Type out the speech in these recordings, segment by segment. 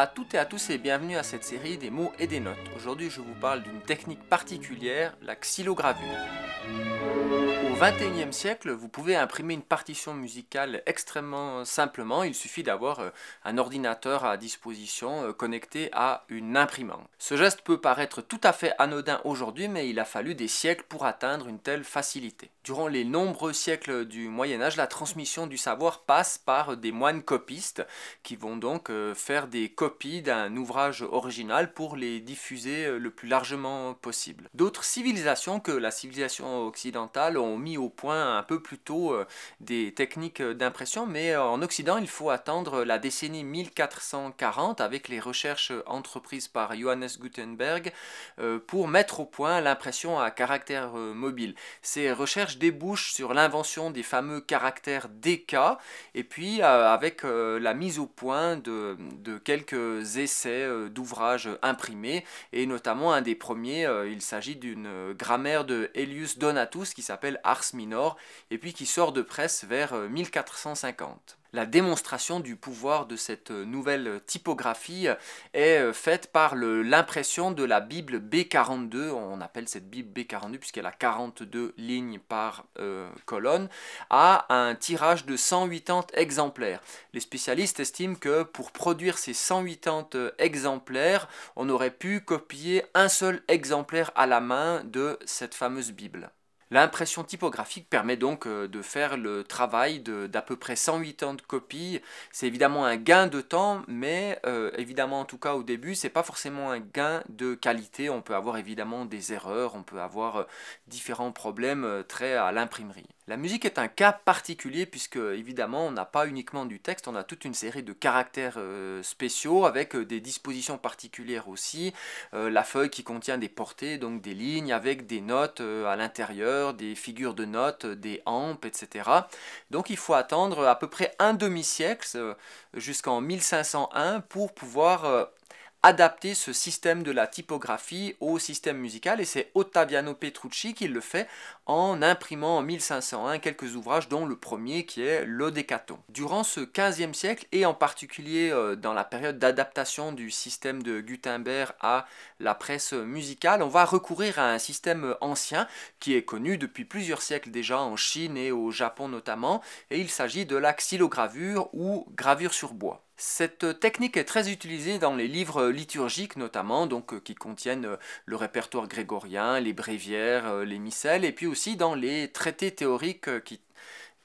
à toutes et à tous et bienvenue à cette série des mots et des notes. Aujourd'hui je vous parle d'une technique particulière, la xylogravure. 21 21e siècle, vous pouvez imprimer une partition musicale extrêmement simplement. Il suffit d'avoir euh, un ordinateur à disposition euh, connecté à une imprimante. Ce geste peut paraître tout à fait anodin aujourd'hui, mais il a fallu des siècles pour atteindre une telle facilité. Durant les nombreux siècles du Moyen Âge, la transmission du savoir passe par des moines copistes qui vont donc euh, faire des copies d'un ouvrage original pour les diffuser le plus largement possible. D'autres civilisations que la civilisation occidentale ont mis au point un peu plus tôt euh, des techniques euh, d'impression, mais euh, en Occident, il faut attendre la décennie 1440 avec les recherches entreprises par Johannes Gutenberg pour mettre au point l'impression à caractère mobile. Ces recherches débouchent sur l'invention des fameux caractères DK et puis avec la mise au point de, quelques essais d'ouvrages imprimés et notamment un des premiers, il s'agit d'une grammaire de Helius Donatus qui s'appelle Minor, et puis qui sort de presse vers 1450. Euh, la démonstration du pouvoir de cette euh, nouvelle typographie euh, est faite par l'impression de la Bible B42, on appelle cette Bible B42 puisqu'elle a 42 lignes par colonne, à un tirage de 180 exemplaires. Les spécialistes estiment que pour produire ces 180 exemplaires, on aurait pu copier un seul exemplaire à la main de cette fameuse Bible. L'impression typographique permet donc euh, de faire le travail d'à peu près 108 ans de copie. C'est évidemment un gain de temps, mais euh, évidemment en tout cas au début, c'est pas forcément un gain de qualité. On peut avoir évidemment des erreurs, on peut avoir euh, différents problèmes traits à l'imprimerie. La musique est un cas particulier puisque évidemment on n'a pas uniquement du texte, on a toute une série de caractères spéciaux avec des dispositions particulières aussi. la feuille qui contient des portées, donc des lignes avec des notes à l'intérieur des figures de notes, des hampes, etc. Donc il faut attendre à peu près un demi-siècle, euh, jusqu'en 1501, pour pouvoir euh, adapter ce système de la typographie au système musical et c'est Ottaviano Petrucci qui le fait en imprimant en 1501 quelques ouvrages dont le premier qui est l'Odécaton. Durant ce 15e siècle et en particulier euh, dans la période d'adaptation du système de Gutenberg à la presse musicale, on va recourir à un système ancien qui est connu depuis plusieurs siècles déjà en Chine et au Japon notamment et il s'agit de la xylogravure ou gravure sur bois. Cette technique est très utilisée dans les livres liturgiques notamment, donc euh, qui contiennent euh, le répertoire grégorien, les brévières, les missels, et puis aussi aussi dans les traités théoriques euh, qui,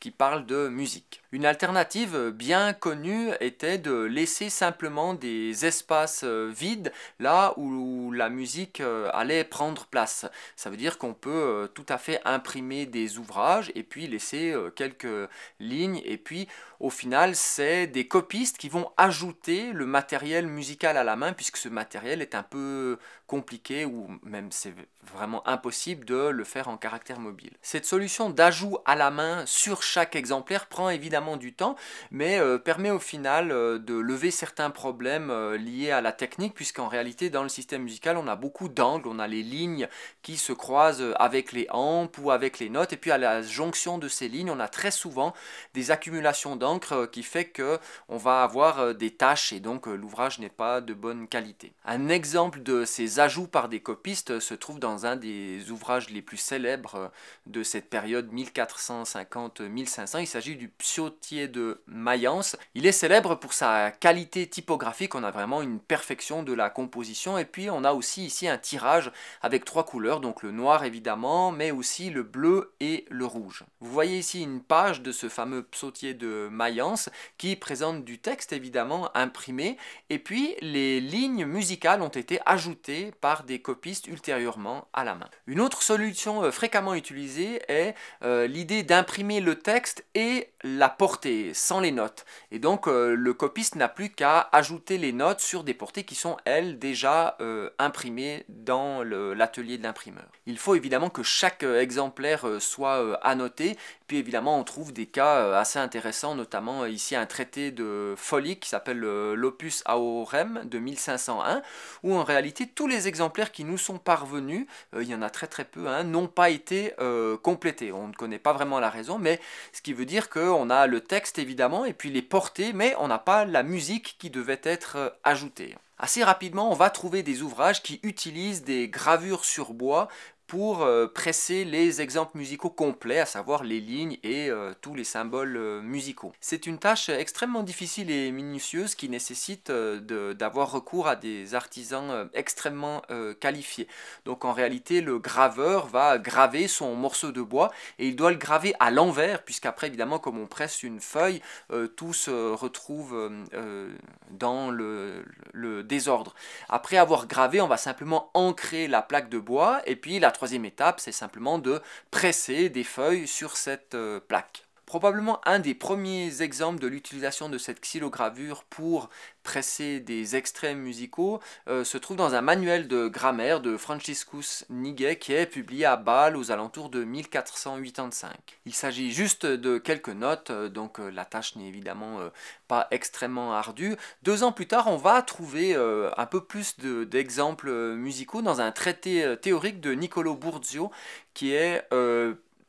qui parlent de musique. Une alternative euh, bien connue était de laisser simplement des espaces euh, vides là où la musique allait prendre place. Ça veut dire qu'on peut tout à fait imprimer des ouvrages et puis laisser quelques lignes et puis au final c'est des copistes qui vont ajouter le matériel musical à la main puisque ce matériel est un peu compliqué ou même c'est vraiment impossible de le faire en caractère mobile. Cette solution d'ajout à la main sur chaque exemplaire prend évidemment du temps mais euh, permet au final euh, de lever certains problèmes euh, liés à la technique puisqu'en réalité dans le système musical on a beaucoup d'angles, on a les lignes qui se croisent avec les hampes ou avec les notes et puis à la jonction de ces lignes on a très souvent des accumulations d'encre qui fait que on va avoir des tâches et donc l'ouvrage n'est pas de bonne qualité. Un exemple de ces Ajout par des copistes se trouve dans un des ouvrages les plus célèbres de cette période 1450-1500. Il s'agit du Psautier de Mayence. Il est célèbre pour sa qualité typographique. On a vraiment une perfection de la composition. Et puis on a aussi ici un tirage avec trois couleurs, donc le noir évidemment, mais aussi le bleu et le rouge. Vous voyez ici une page de ce fameux Psautier de Mayence qui présente du texte évidemment imprimé. Et puis les lignes musicales ont été ajoutées par des copistes ultérieurement à la main. Une autre solution euh, fréquemment utilisée est euh, l'idée d'imprimer le texte et la portée sans les notes. Et donc euh, le copiste n'a plus qu'à ajouter les notes sur des portées qui sont elles déjà imprimées dans l'atelier de l'imprimeur. Il faut évidemment que chaque exemplaire soit annoté puis évidemment, on trouve des cas euh, assez intéressants, notamment euh, ici un traité de folie qui s'appelle euh, l'Opus Aorem de 1501, où en réalité tous les exemplaires qui nous sont parvenus, il y en a très très peu, hein, n'ont pas été complétés. On ne connaît pas vraiment la raison, mais ce qui veut dire qu'on a le texte évidemment, et puis les portées, mais on n'a pas la musique qui devait être ajoutée. Assez rapidement, on va trouver des ouvrages qui utilisent des gravures sur bois pour euh, presser les exemples musicaux complets, à savoir les lignes et euh, tous les symboles euh, musicaux. C'est une tâche extrêmement difficile et minutieuse qui nécessite d'avoir recours à des artisans extrêmement qualifiés. Donc en réalité, le graveur va graver son morceau de bois et il doit le graver à l'envers, puisqu'après, évidemment, comme on presse une feuille, tout se retrouve dans le, désordre. Après avoir gravé, on va simplement ancrer la plaque de bois et puis la troisième étape, c'est simplement de presser des feuilles sur cette euh, plaque probablement un des premiers exemples de l'utilisation de cette xylogravure pour presser des extraits musicaux euh, se trouve dans un manuel de grammaire de Franciscus Niguet qui est publié à Bâle aux alentours de 1485. Il s'agit juste de quelques notes, euh, donc euh, la tâche n'est évidemment pas extrêmement ardue. Deux ans plus tard, on va trouver un peu plus d'exemples musicaux dans un traité théorique de Niccolo Burzio qui est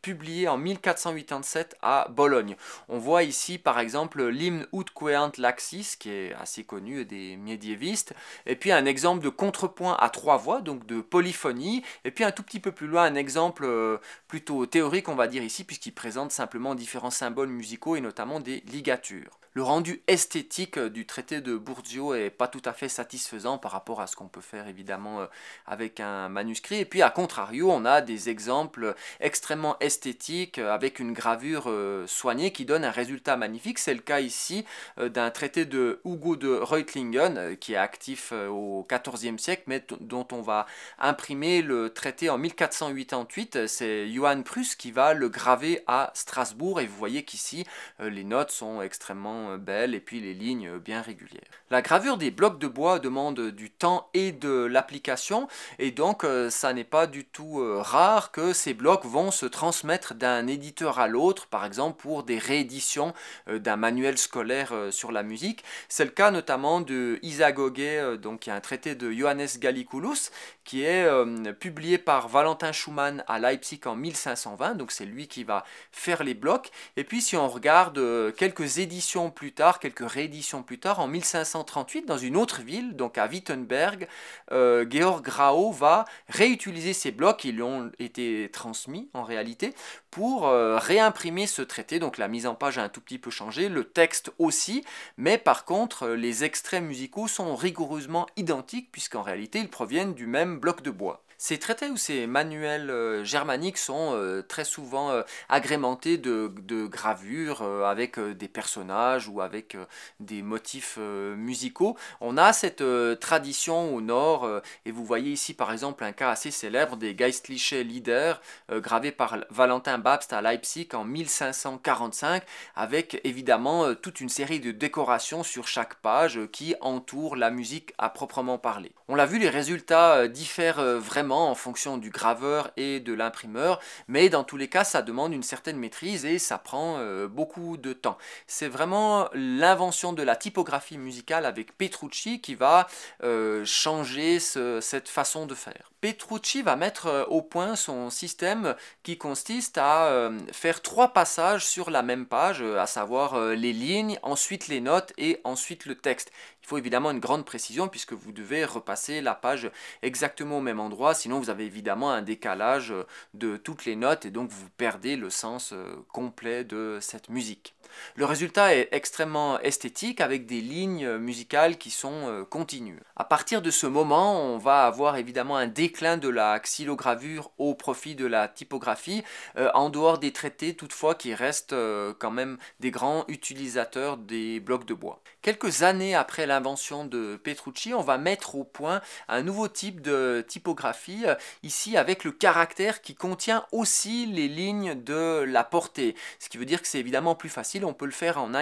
publié en 1487 à Bologne. On voit ici par exemple l'hymne Utqueant Laxis, qui est assez connu des médiévistes, et puis un exemple de contrepoint à trois voix, donc de polyphonie, et puis un tout petit peu plus loin un exemple euh, plutôt théorique on va dire ici, puisqu'il présente simplement différents symboles musicaux et notamment des ligatures le rendu esthétique euh, du traité de Bourdieu est pas tout à fait satisfaisant par rapport à ce qu'on peut faire évidemment euh, avec un manuscrit. Et puis à contrario, on a des exemples extrêmement esthétiques euh, avec une gravure soignée qui donne un résultat magnifique. C'est le cas ici d'un traité de Hugo de Reutlingen qui est actif au XIVe siècle mais dont on va imprimer le traité en 1488. C'est Johann Pruss qui va le graver à Strasbourg et vous voyez qu'ici les notes sont extrêmement euh, belles et puis les lignes euh, bien régulières. La gravure des blocs de bois demande du temps et de l'application et donc euh, ça n'est pas du tout rare que ces blocs vont se transmettre d'un éditeur à l'autre, par exemple pour des rééditions d'un manuel scolaire sur la musique. C'est le cas notamment de Isagoge, donc il y a un traité de Johannes Galliculus qui est publié par Valentin Schumann à Leipzig en 1520, donc c'est lui qui va faire les blocs. Et puis si on regarde quelques éditions plus tard, quelques rééditions plus tard, en 1538, dans une autre ville, donc à Wittenberg, euh, Georg Grau va réutiliser ces blocs qui lui ont été transmis en réalité pour euh, réimprimer ce traité. Donc la mise en page a un tout petit peu changé, le texte aussi, mais par contre les extraits musicaux sont rigoureusement identiques puisqu'en réalité ils proviennent du même bloc de bois. Ces traités ou ces manuels euh, germaniques sont euh, très souvent euh, agrémentés de, gravures avec des personnages ou avec des motifs musicaux. On a cette tradition au nord et vous voyez ici par exemple un cas assez célèbre des Geistliche Lieder gravé par Valentin Babst à Leipzig en 1545 avec évidemment toute une série de décorations sur chaque page qui entourent la musique à proprement parler. On l'a vu, les résultats diffèrent vraiment en fonction du graveur et de l'imprimeur, mais dans tous les cas ça demande une certaine maîtrise et ça prend euh, beaucoup de temps. C'est vraiment l'invention de la typographie musicale avec Petrucci qui va euh, changer cette façon de faire. Petrucci va mettre euh, au point son système qui consiste à euh, faire trois passages sur la même page, euh, à savoir les lignes, ensuite les notes et ensuite le texte. Il faut évidemment une grande précision puisque vous devez repasser la page exactement au même endroit, sinon vous avez évidemment un décalage de toutes les notes et donc vous perdez le sens complet de cette musique. Le résultat est extrêmement esthétique avec des lignes musicales qui sont euh, continues. À partir de ce moment, on va avoir évidemment un déclin de la xylogravure au profit de la typographie, euh, en dehors des traités toutefois qui restent euh, quand même des grands utilisateurs des blocs de bois. Quelques années après l'invention de Petrucci, on va mettre au point un nouveau type de typographie, ici avec le caractère qui contient aussi les lignes de la portée, ce qui veut dire que c'est évidemment plus facile on peut le faire en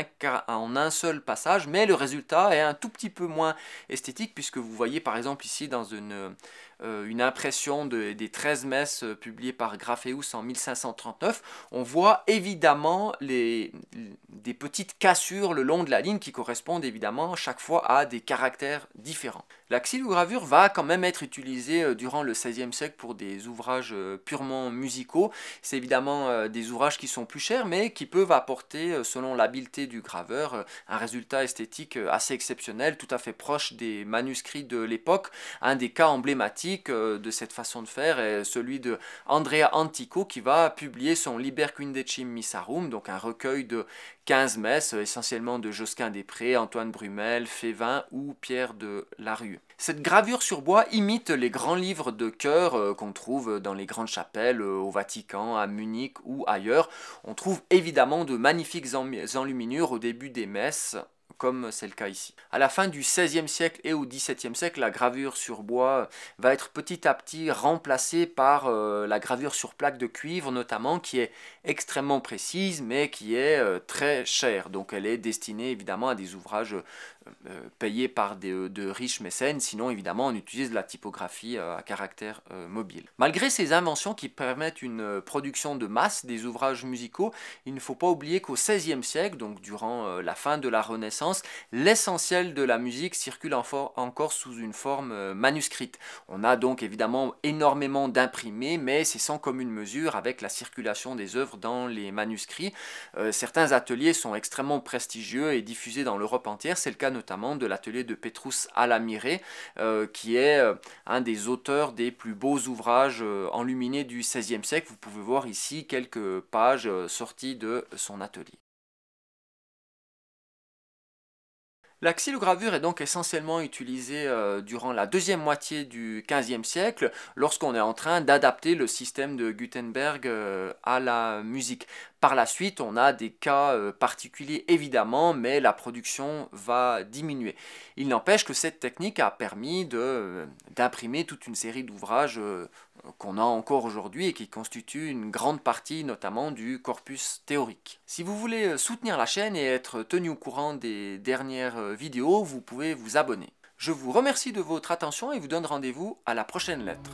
un, seul passage, mais le résultat est un tout petit peu moins esthétique, puisque vous voyez par exemple ici dans une, euh, impression des 13 messes euh, publiées par Grapheus en 1539, on voit évidemment des petites cassures le long de la ligne qui correspondent évidemment chaque fois à des caractères différents. La xylogravure va quand même être utilisée euh, durant le XVIe siècle pour des ouvrages euh, purement musicaux. C'est évidemment euh, des ouvrages qui sont plus chers, mais qui peuvent apporter, selon l'habileté du graveur, un résultat esthétique assez exceptionnel, tout à fait proche des manuscrits de l'époque. Un des cas emblématiques de cette façon de faire est celui de Andrea Antico qui va publier son Liber Quindecim Missarum, donc un recueil de 15 messes, essentiellement de Josquin des Prés, Antoine Brumel, Févin ou Pierre de Larue. Cette gravure sur bois imite les grands livres de chœur euh, qu'on trouve dans les grandes chapelles euh, au Vatican, à Munich ou ailleurs. On trouve évidemment de magnifiques enluminures au début des messes comme c'est le cas ici. À la fin du XVIe siècle et au XVIIe siècle, la gravure sur bois va être petit à petit remplacée par euh, la gravure sur plaque de cuivre notamment, qui est extrêmement précise mais qui est très chère. Donc elle est destinée évidemment à des ouvrages euh, payés par des, euh, de riches mécènes, sinon évidemment on utilise la typographie euh, à caractère mobile. Malgré ces inventions qui permettent une production de masse des ouvrages musicaux, il ne faut pas oublier qu'au XVIe siècle, donc durant la fin de la Renaissance, l'essentiel de la musique circule encore sous une forme manuscrite. On a donc évidemment énormément d'imprimés, mais c'est sans commune mesure avec la circulation des œuvres dans les manuscrits. certains ateliers sont extrêmement prestigieux et diffusés dans l'Europe entière, c'est le cas notamment de l'atelier de Petrus Alamiré, euh, qui est euh, un des auteurs des plus beaux ouvrages euh, enluminés du XVIe siècle. Vous pouvez voir ici quelques pages sorties de son atelier. La xylogravure est donc essentiellement utilisée euh, durant la deuxième moitié du XVe siècle, lorsqu'on est en train d'adapter le système de Gutenberg euh, à la musique. Par la suite, on a des cas euh, particuliers évidemment, mais la production va diminuer. Il n'empêche que cette technique a permis d'imprimer toute une série d'ouvrages qu'on a encore aujourd'hui et qui constitue une grande partie notamment du corpus théorique. Si vous voulez euh, soutenir la chaîne et être tenu au courant des dernières euh, vidéos, vous pouvez vous abonner. Je vous remercie de votre attention et vous donne rendez-vous à la prochaine lettre.